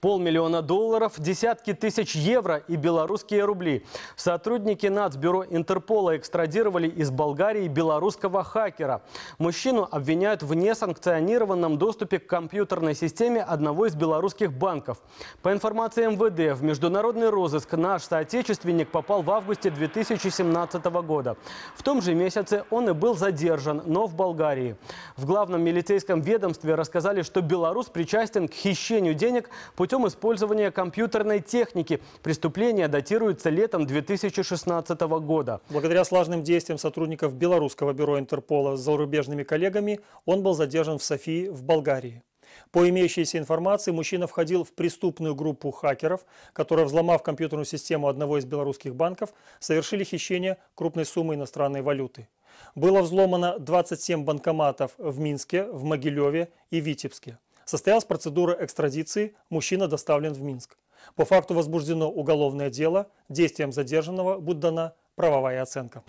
Полмиллиона долларов, десятки тысяч евро и белорусские рубли. Сотрудники Нацбюро Интерпола экстрадировали из Болгарии белорусского хакера. Мужчину обвиняют в несанкционированном доступе к компьютерной системе одного из белорусских банков. По информации МВД, в международный розыск наш соотечественник попал в августе 2017 года. В том же месяце он и был задержан, но в Болгарии. В главном милицейском ведомстве рассказали, что белорус причастен к хищению денег путем использования компьютерной техники. Преступление датируется летом 2016 года. Благодаря слаженным действиям сотрудников Белорусского бюро Интерпола с зарубежными коллегами он был задержан в Софии в Болгарии. По имеющейся информации, мужчина входил в преступную группу хакеров, которые, взломав компьютерную систему одного из белорусских банков, совершили хищение крупной суммы иностранной валюты. Было взломано 27 банкоматов в Минске, в Могилеве и Витебске. Состоялась процедура экстрадиции, мужчина доставлен в Минск. По факту возбуждено уголовное дело, действиям задержанного будет дана правовая оценка.